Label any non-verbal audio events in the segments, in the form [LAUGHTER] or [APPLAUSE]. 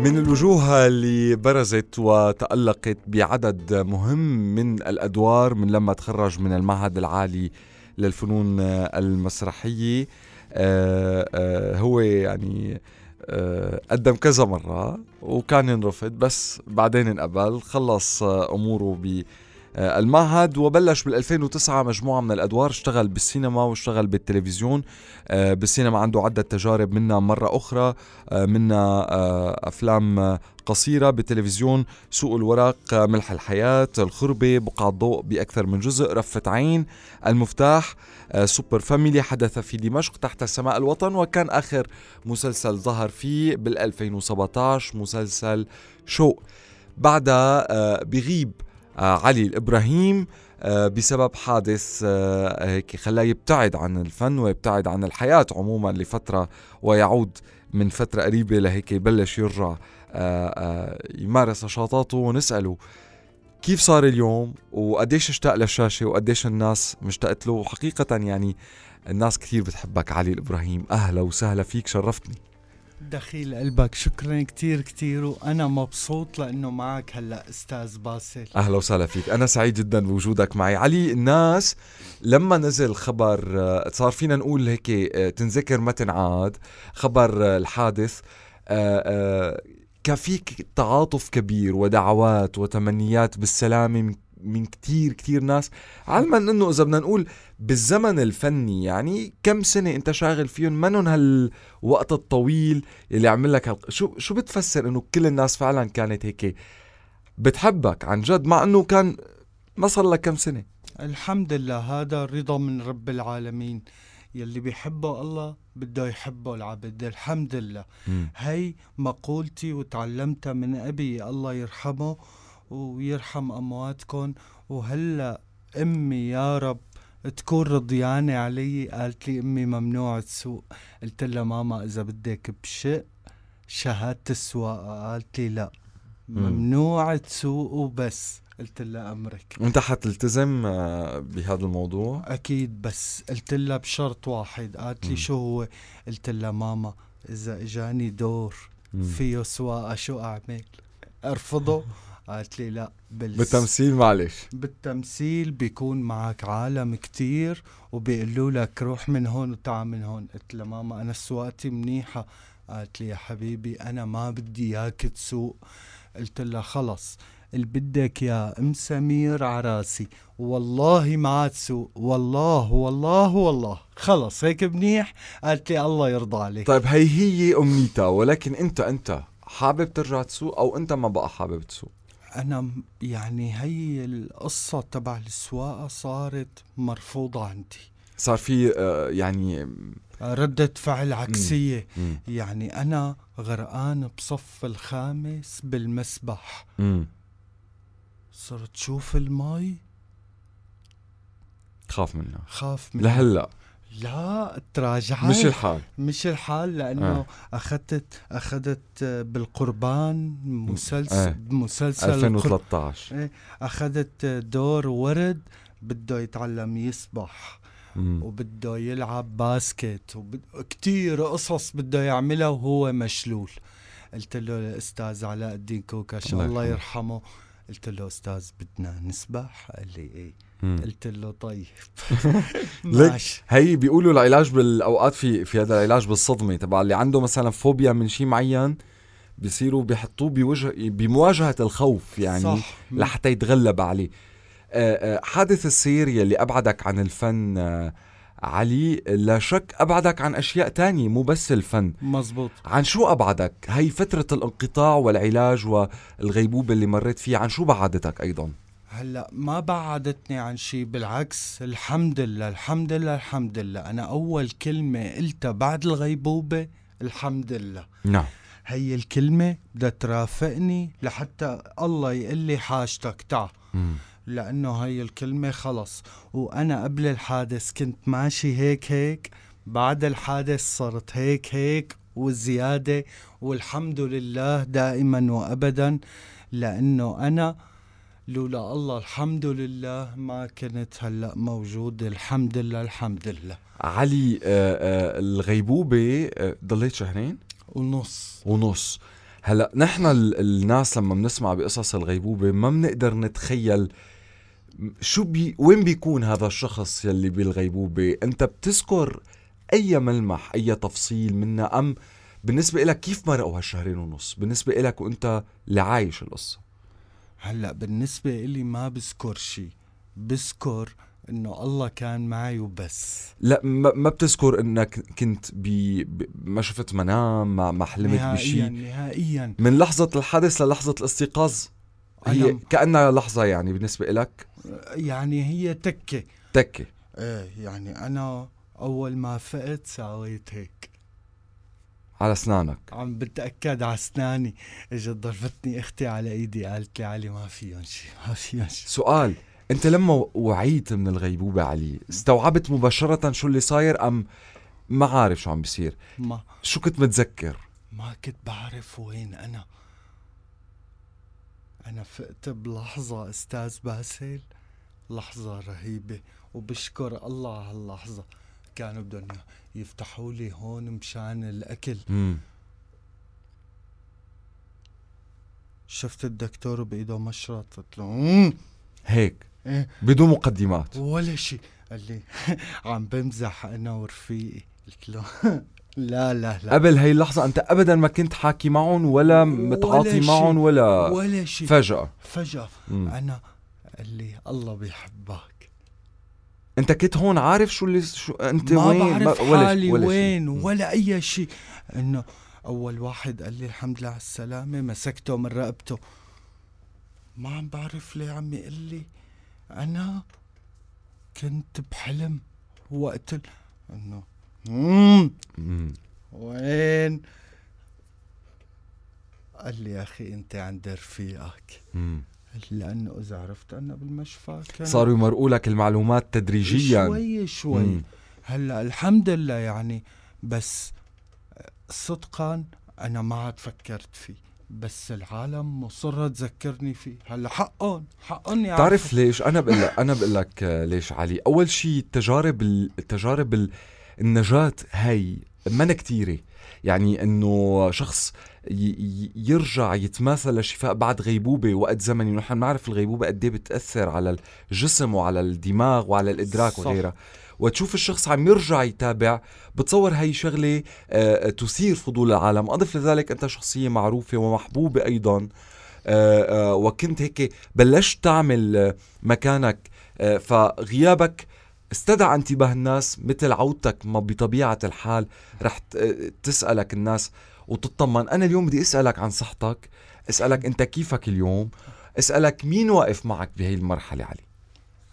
من الوجوه اللي برزت وتألقت بعدد مهم من الأدوار من لما تخرج من المعهد العالي للفنون المسرحية آه، آه، هو يعني آه، قدم كذا مرة وكان ينرفض بس بعدين انقبل خلص أموره ب آه، المعهد وبلش بال2009 مجموعة من الأدوار اشتغل بالسينما واشتغل بالتلفزيون آه، بالسينما عنده عدة تجارب منها مرة أخرى آه، منها أفلام قصيرة بالتلفزيون سوق الورق ملح الحياة الخربة بقع الضوء بأكثر من جزء رفة عين المفتاح سوبر فاميلي حدث في دمشق تحت سماء الوطن وكان آخر مسلسل ظهر فيه بال2017 مسلسل شوق بعدها بغيب آه، علي الابراهيم آه، بسبب حادث آه، هيك خلاه يبتعد عن الفن ويبتعد عن الحياه عموما لفتره ويعود من فتره قريبه لهيك يبلش يرجع يمارس نشاطاته ونساله كيف صار اليوم وقديش اشتاق للشاشه وقديش الناس مشتقت له وحقيقه يعني الناس كثير بتحبك علي الابراهيم اهلا وسهلا فيك شرفتني دخيل قلبك شكرا كثير كثير وانا مبسوط لانه معك هلا استاذ باسل اهلا وسهلا فيك انا سعيد جدا بوجودك معي علي الناس لما نزل خبر آه، صار فينا نقول هيك آه، تنذكر ما تنعاد خبر آه، الحادث كان فيك تعاطف كبير ودعوات وتمنيات بالسلامه من كتير كتير ناس علما انه اذا بدنا نقول بالزمن الفني يعني كم سنة انت شاغل فيهم منن هالوقت الطويل اللي عمل لك هال... شو شو بتفسر انه كل الناس فعلا كانت هيك بتحبك عن جد مع انه كان ما صار لك كم سنة الحمد لله هذا رضا من رب العالمين يلي بيحبه الله بده يحبه العبد الحمد لله م. هي مقولتي وتعلمتها من أبي الله يرحمه ويرحم أمواتكم وهلأ أمي يا رب تكون رضيانة علي قالت لي أمي ممنوع تسوق قلت لها ماما إذا بدك بشق شهادة السواقة قالت لي لا ممنوع تسوق وبس قلت لها أمرك وأنت حتلتزم آه، بهذا الموضوع؟ أكيد بس قلت لها بشرط واحد قالت لي شو هو؟ قلت لها ماما إذا إجاني دور فيه سواقة شو أعمل؟ أرفضه؟ [LAUGHS] قالت لي لا بالس... بالتمثيل معلش بالتمثيل بيكون معك عالم كتير وبيقولوا لك روح من هون وتعا من هون قلت لها ماما انا سواقتي منيحه قالت لي يا حبيبي انا ما بدي اياك تسوق قلت لها خلص اللي بدك يا ام سمير عراسي والله ما تسوق والله والله والله خلص هيك منيح قالت لي الله يرضى عليك طيب هي هي امنيتها ولكن انت انت حابب ترجع تسوق او انت ما بقى حابب تسوق أنا يعني هي القصة تبع السواقة صارت مرفوضة عندي صار في آه، يعني ردة فعل عكسية مم. مم. يعني أنا غرقان بصف الخامس بالمسبح مم. صرت شوف المي خاف منها خاف منها لهلا لا تراجعت مش الحال مش الحال لانه آه. اخذت اخذت بالقربان مسلسل آه. مسلسل 2013 القر... إيه، اخذت دور ورد بده يتعلم يسبح وبده يلعب باسكت وب... قصص بده يعملها وهو مشلول قلت له الاستاذ علاء الدين كوكا شاء الله يرحمه قلت له استاذ بدنا نسبح قال لي ايه قلت له طيب [LAUGHS] ليش هي بيقولوا العلاج بالاوقات في في هذا العلاج بالصدمه تبع اللي عنده مثلا فوبيا من شيء معين بيصيروا بيحطوه بوجه بمواجهه الخوف يعني صح. لحتى يتغلب عليه آه، آه، حادث السير يلي ابعدك عن الفن آه، علي لا شك أبعدك عن أشياء تانية مو بس الفن مزبوط عن شو أبعدك؟ هي فترة الانقطاع والعلاج والغيبوبة اللي مريت فيها عن شو بعدتك أيضا؟ هلا ما بعدتني عن شيء بالعكس الحمد لله الحمد لله الحمد لله أنا أول كلمة قلتها بعد الغيبوبة الحمد لله نعم هي الكلمة بدها ترافقني لحتى الله يقول لي حاجتك تعال لانه هي الكلمه خلص وانا قبل الحادث كنت ماشي هيك هيك بعد الحادث صرت هيك هيك وزياده والحمد لله دائما وابدا لانه انا لولا الله الحمد لله ما كنت هلا موجود الحمد لله الحمد لله علي آآ آه، آآ آه، الغيبوبه آه، ضليت شهرين ونص ونص هلا نحن الناس لما بنسمع بقصص الغيبوبه ما بنقدر نتخيل شو بي وين بيكون هذا الشخص يلي بالغيبوبة أنت بتذكر أي ملمح أي تفصيل منها أم بالنسبة لك كيف مرقوا هالشهرين ونص بالنسبة لك وأنت اللي عايش القصة هلا بالنسبة لي ما بذكر شيء بذكر انه الله كان معي وبس لا ما, ما بتذكر انك كنت بي ما شفت منام ما, ما حلمت بشيء نهائيا نهائيا من لحظه الحادث للحظه الاستيقاظ هي كانها لحظه يعني بالنسبه لك يعني هي تكه تكه ايه يعني انا اول ما فقت سويت هيك على اسنانك عم بتاكد على اسناني اجت ضربتني اختي على ايدي قالت لي علي ما فيهم شيء ما فيهم شيء سؤال انت لما وعيت من الغيبوبه علي استوعبت مباشره شو اللي صاير ام ما عارف شو عم بيصير ما شو كنت متذكر ما كنت بعرف وين انا أنا فقت بلحظة أستاذ باسل لحظة رهيبة وبشكر الله على هاللحظة كانوا بدهم يفتحوا لي هون مشان الأكل مم. شفت الدكتور بإيده مشرط قلت له هيك إيه؟ بدون مقدمات ولا شيء قال لي [LAUGHS] عم بمزح أنا ورفيقي قلت له [LAUGHS] لا لا لا قبل هي اللحظة أنت أبدا ما كنت حاكي معهم ولا متعاطي معهم ولا ولا شيء فجأة فجأة مم. أنا اللي الله بيحبك أنت كنت هون عارف شو اللي شو أنت ما وين بعرف ما ولا حالي ولا وين شي. ولا أي شيء إنه أول واحد قال لي الحمد لله على السلامة مسكته من رقبته ما عم بعرف ليه عم يقول لي أنا كنت بحلم وقت انه وين قال لي يا اخي انت عند رفيقك لانه اذا عرفت انا بالمشفى كان صاروا يمرقوا لك المعلومات تدريجيا شوي شوي مم. هلا الحمد لله يعني بس صدقا انا ما عاد فكرت فيه بس العالم مصرة تذكرني فيه هلا حقهم حقهم يعرفوا تعرف ليش انا بقول انا بقول لك ليش علي اول شيء التجارب التجارب النجاة هي منا كتيرة يعني انه شخص يرجع يتماثل للشفاء بعد غيبوبه وقت زمني ونحن بنعرف الغيبوبه قد ايه بتاثر على الجسم وعلى الدماغ وعلى الادراك وغيرها وتشوف الشخص عم يرجع يتابع بتصور هي شغله آه، آه، تثير فضول العالم اضف لذلك انت شخصيه معروفه ومحبوبه ايضا آه، وكنت هيك بلشت تعمل مكانك فغيابك استدعى انتباه الناس مثل عودتك ما بطبيعة الحال رح تسألك الناس وتطمن أنا اليوم بدي أسألك عن صحتك أسألك أنت كيفك اليوم أسألك مين واقف معك بهي المرحلة علي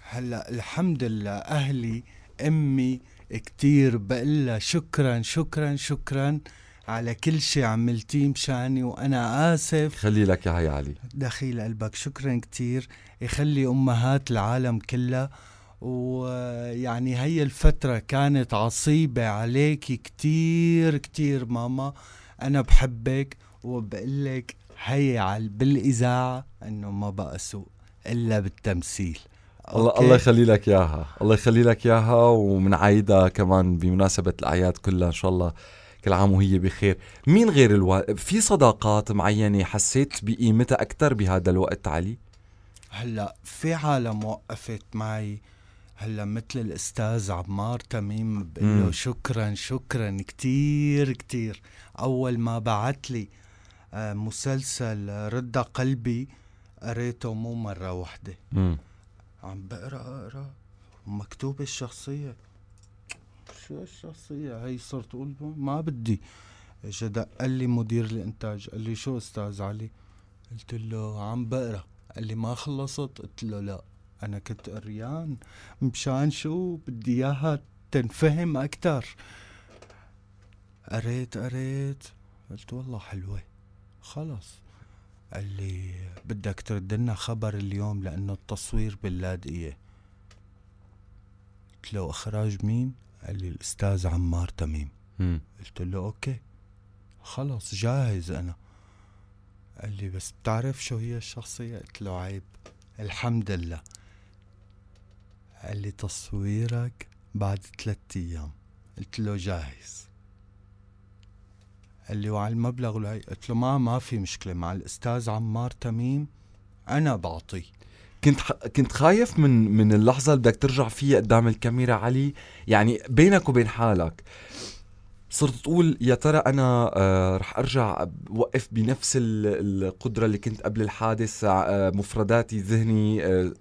هلا الحمد لله أهلي أمي كتير بقلها شكرا شكرا شكرا على كل شيء عملتيه مشاني وانا اسف خلي لك يا علي دخيل قلبك شكرا كثير يخلي امهات العالم كلها ويعني هي الفترة كانت عصيبة عليك كتير كتير ماما أنا بحبك وبقلك هي بالإذاعة إنه ما بقى سوء إلا بالتمثيل الله الله يخلي لك اياها الله يخلي لك اياها ومنعيدها كمان بمناسبه الاعياد كلها ان شاء الله كل عام وهي بخير مين غير الو... في صداقات معينه حسيت بقيمتها اكثر بهذا الوقت علي هلا في عالم وقفت معي هلا مثل الاستاذ عمار تميم بقول له شكرا شكرا كتير كتير اول ما بعت لي آه، مسلسل رد قلبي قريته مو مرة واحدة عم بقرا اقرا مكتوبة الشخصية شو الشخصية هي صرت اقول ما بدي اجى دق لي مدير الانتاج قال لي شو استاذ علي قلت له عم بقرا قال لي ما خلصت قلت له لا انا كنت قريان مشان شو بدي اياها تنفهم اكثر قريت قريت قلت والله حلوه خلص قال لي بدك ترد لنا خبر اليوم لانه التصوير باللاذقيه قلت له اخراج مين قال لي الاستاذ عمار تميم قلت له اوكي خلص جاهز انا قال لي بس بتعرف شو هي الشخصيه قلت له عيب الحمد لله قال لي تصويرك بعد ثلاثة أيام قلت له جاهز قال لي وعلى المبلغ قلت له ما ما في مشكله مع الاستاذ عمار تميم انا بعطيه كنت كنت خايف من من اللحظه اللي بدك ترجع فيها قدام الكاميرا علي يعني بينك وبين حالك صرت تقول يا ترى انا آه، رح ارجع وقف بنفس القدره اللي كنت قبل الحادث آه، مفرداتي ذهني آه،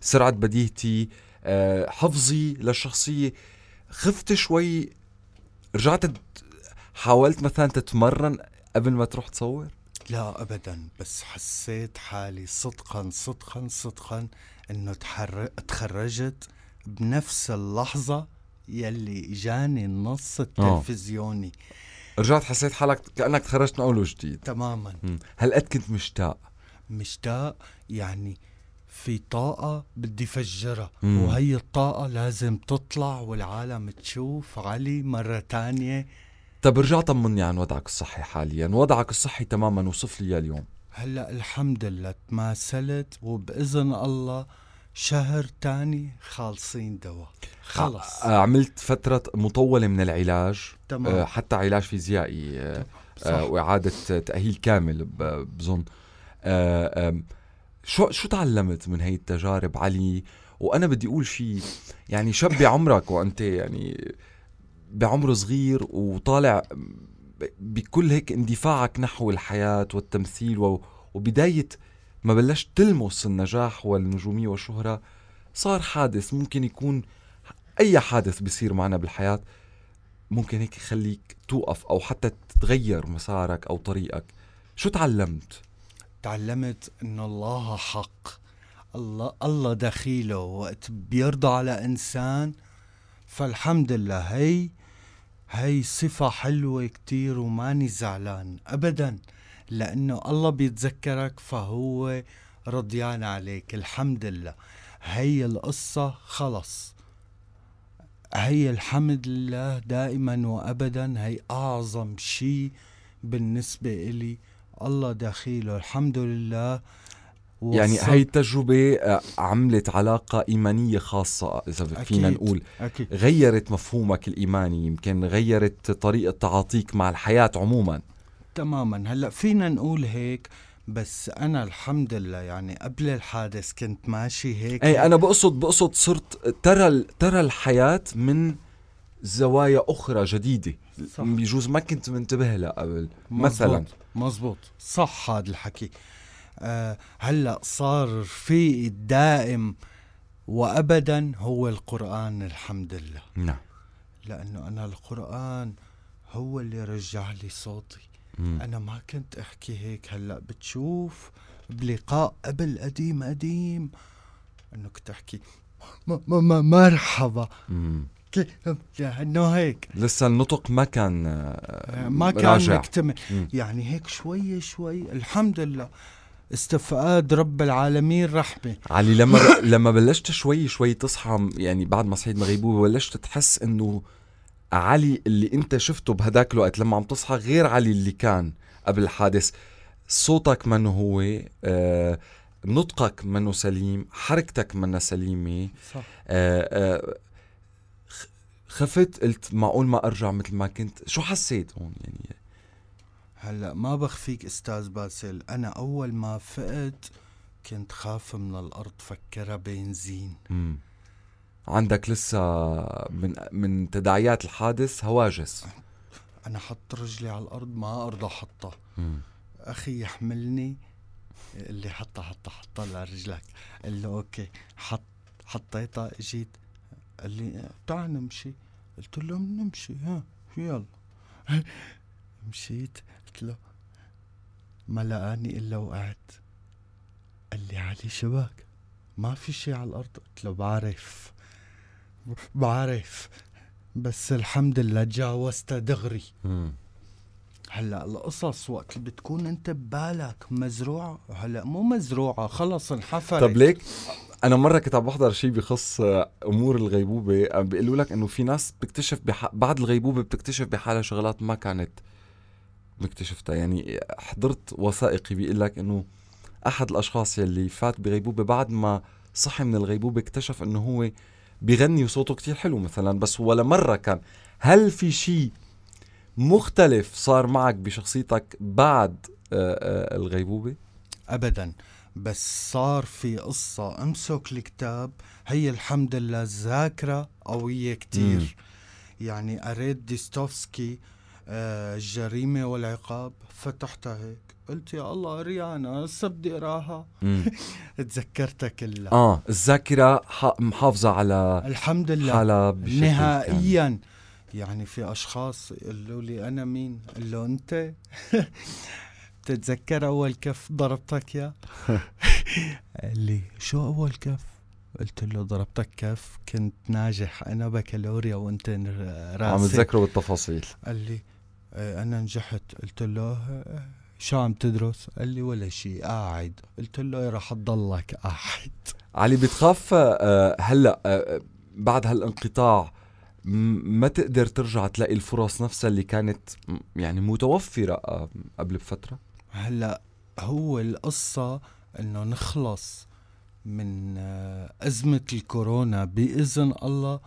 سرعه بديهتي آه، حفظي للشخصيه خفت شوي رجعت حاولت مثلا تتمرن قبل ما تروح تصور لا ابدا بس حسيت حالي صدقا صدقا صدقا انه تخرجت بنفس اللحظه يلي جاني النص آه. التلفزيوني أوه. رجعت حسيت حالك كانك تخرجت من اول وجديد تماما هالقد كنت مشتاق مشتاق يعني في طاقة بدي فجرها وهي الطاقة لازم تطلع والعالم تشوف علي مرة تانية طب ارجع طمني عن وضعك الصحي حاليا وضعك الصحي تماما وصف لي اياه اليوم هلا الحمد لله تماثلت وباذن الله شهر تاني خالصين دواء خلص آه، آه، عملت فترة مطولة من العلاج تمام. آه، حتى علاج فيزيائي آه وإعادة تأهيل كامل بظن آه آه شو شو تعلمت من هي التجارب علي وانا بدي اقول شيء يعني شاب بعمرك وانت يعني بعمر صغير وطالع بكل هيك اندفاعك نحو الحياه والتمثيل وبدايه ما بلشت تلمس النجاح والنجوميه والشهره صار حادث ممكن يكون اي حادث بيصير معنا بالحياه ممكن هيك يخليك توقف او حتى تتغير مسارك او طريقك شو تعلمت تعلمت انه الله حق الله الله دخيله وقت بيرضى على انسان فالحمد لله هي هي صفة حلوة كتير وماني زعلان ابدا لانه الله بيتذكرك فهو رضيان عليك الحمد لله هي القصة خلص هي الحمد لله دائما وابدا هي اعظم شي بالنسبة الي الله دخيله الحمد لله يعني هاي التجربة آه، عملت علاقة إيمانية خاصة إذا أكيد فينا نقول أكيد غيرت مفهومك الإيماني يمكن غيرت طريقة تعاطيك مع الحياة عموما تماما هلأ فينا نقول هيك بس أنا الحمد لله يعني قبل الحادث كنت ماشي هيك أي أنا بقصد بقصد صرت ترى ترى الحياة من زوايا أخرى جديدة صح. بجوز ما كنت منتبه لها قبل مثلا مزبوط صح هذا الحكي أه هلا صار في الدائم وابدا هو القران الحمد لله نعم لانه انا القران هو اللي رجع لي صوتي مم. انا ما كنت احكي هيك هلا بتشوف بلقاء قبل قديم قديم انه كنت احكي مرحبا انه هيك لسه النطق ما كان آه، ما كان راجع. مكتمل يعني هيك شوي شوي الحمد لله استفقاد رب العالمين رحمه علي لما [LAUGHS] لما بلشت شوي شوي تصحى يعني بعد ما صحيت من غيبوبه بلشت تحس انه علي اللي انت شفته بهداك الوقت لما عم تصحى غير علي اللي كان قبل الحادث صوتك من هو آه نطقك منه سليم حركتك منها سليمة صح. آه آه خفت قلت معقول ما ارجع مثل ما كنت شو حسيت هون يعني هلا ما بخفيك استاذ باسل انا اول ما فقت كنت خاف من الارض فكرها بنزين امم عندك لسه من من تداعيات الحادث هواجس انا حط رجلي على الارض ما ارضى احطها اخي يحملني اللي حطها حطها حطها رجلك قال له اوكي حط حطيتها اجيت قال لي تعال نمشي قلت له نمشي ها يلا [LAUGHS] مشيت قلت له ما لقاني الا وقعت قال لي علي شباك ما في شي على الارض قلت له بعرف بعرف بس الحمد لله تجاوزتها دغري هلا القصص وقت بتكون انت ببالك مزروعه هلا مو مزروعه خلص انحفرت طب ليك انا مره كنت عم بحضر شيء بخص امور الغيبوبه بيقولوا لك انه في ناس بتكتشف بح... بعد الغيبوبه بتكتشف بحالها شغلات ما كانت مكتشفتها يعني حضرت وثائقي بيقول لك انه احد الاشخاص يلي فات بغيبوبه بعد ما صحي من الغيبوبه اكتشف انه هو بيغني وصوته كتير حلو مثلا بس ولا مره كان هل في شيء مختلف صار معك بشخصيتك بعد آه، آه، الغيبوبه ابدا بس صار في قصة امسك الكتاب هي الحمد لله الذاكرة قوية كتير مم. يعني قريت ديستوفسكي آه الجريمة والعقاب فتحتها هيك قلت يا الله ريانا هسه بدي اقراها [LAUGHS] تذكرتها كلها اه الذاكرة محافظة على الحمد لله حالها نهائيا يعني. يعني في اشخاص يقولوا لي انا مين؟ قال له انت [LAUGHS] تتذكر اول كف ضربتك يا قال [LAUGHS] لي شو اول كف قلت له ضربتك كف كنت ناجح انا بكالوريا وانت راسي عم تذكره بالتفاصيل قال لي آه، انا نجحت قلت له آه، شو عم تدرس؟ قال لي ولا شيء قاعد قلت له إيه، رح تضلك قاعد علي بتخاف آه، هلا بعد هالانقطاع ما تقدر ترجع تلاقي الفرص نفسها اللي كانت يعني متوفرة قبل بفترة هلا هو القصة انه نخلص من آه، أزمة الكورونا بإذن الله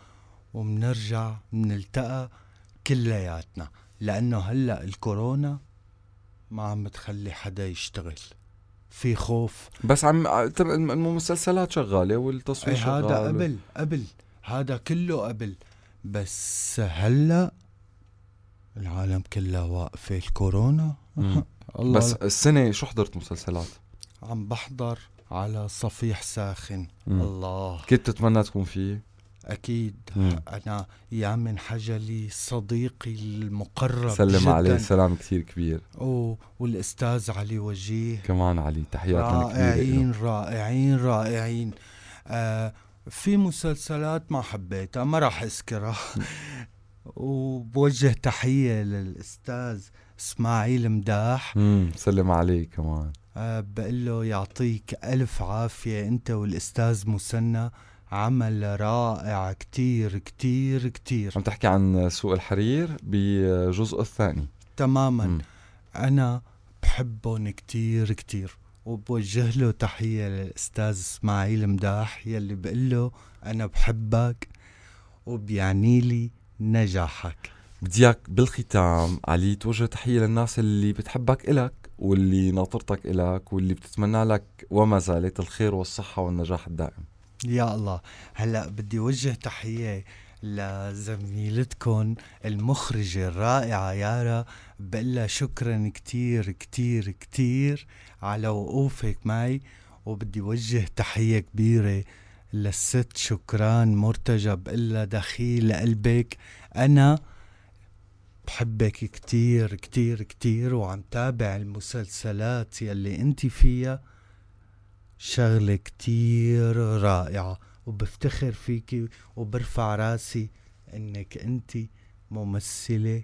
ومنرجع منلتقى كلياتنا لأنه هلأ الكورونا ما عم تخلي حدا يشتغل في خوف بس عم آه، المسلسلات شغالة والتصوير إيه، شغال هذا قبل قبل هذا كله قبل بس هلأ العالم كلها واقفة الكورونا [LAUGHS] الله بس السنه شو حضرت مسلسلات عم بحضر على صفيح ساخن مم. الله كنت تتمنى تكون فيه اكيد مم. انا يا من حجلي صديقي المقرب سلم جداً. عليه سلام كثير كبير والاستاذ علي وجيه كمان علي تحياتنا رائعين رائعين رائعين آه في مسلسلات ما حبيتها ما راح اذكرها [LAUGHS] وبوجه تحيه للاستاذ اسماعيل مداح امم سلم عليه كمان آه، بقول له يعطيك ألف عافية أنت والأستاذ مسنى عمل رائع كتير كتير كتير عم تحكي عن سوق الحرير بجزء الثاني تماما مم. أنا بحبهم كتير كتير وبوجه له تحية للأستاذ إسماعيل مداح يلي بقول له أنا بحبك وبيعني لي نجاحك بدي اياك بالختام علي توجه تحيه للناس اللي بتحبك الك واللي ناطرتك الك واللي بتتمنى لك وما زالت الخير والصحه والنجاح الدائم يا الله هلا بدي وجه تحيه لزميلتكم المخرجة الرائعة يارا بقول شكرا كتير كتير كتير على وقوفك معي وبدي وجه تحية كبيرة للست شكران مرتجى بقول دخيل قلبك أنا بحبك كتير كتير كتير وعم تابع المسلسلات يلي انت فيها شغلة كتير رائعة وبفتخر فيكي وبرفع راسي انك انت ممثلة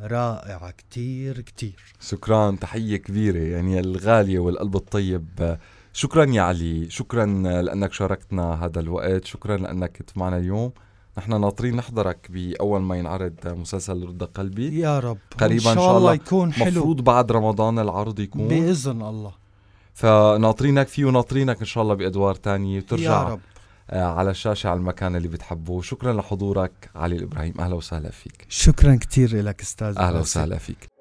رائعة كتير كتير شكرا تحية كبيرة يعني الغالية والقلب الطيب شكرا يا علي شكرا لأنك شاركتنا هذا الوقت شكرا لأنك كنت معنا اليوم نحن ناطرين نحضرك باول ما ينعرض مسلسل رد قلبي يا رب قريبا ان شاء الله يكون حلو مفروض بعد رمضان العرض يكون باذن الله فناطرينك فيه وناطرينك ان شاء الله بادوار تانية وترجع يا رب آه، على الشاشة على المكان اللي بتحبه شكرا لحضورك علي الإبراهيم أهلا وسهلا فيك شكرا كثير لك أستاذ أهلا وسهلا فيك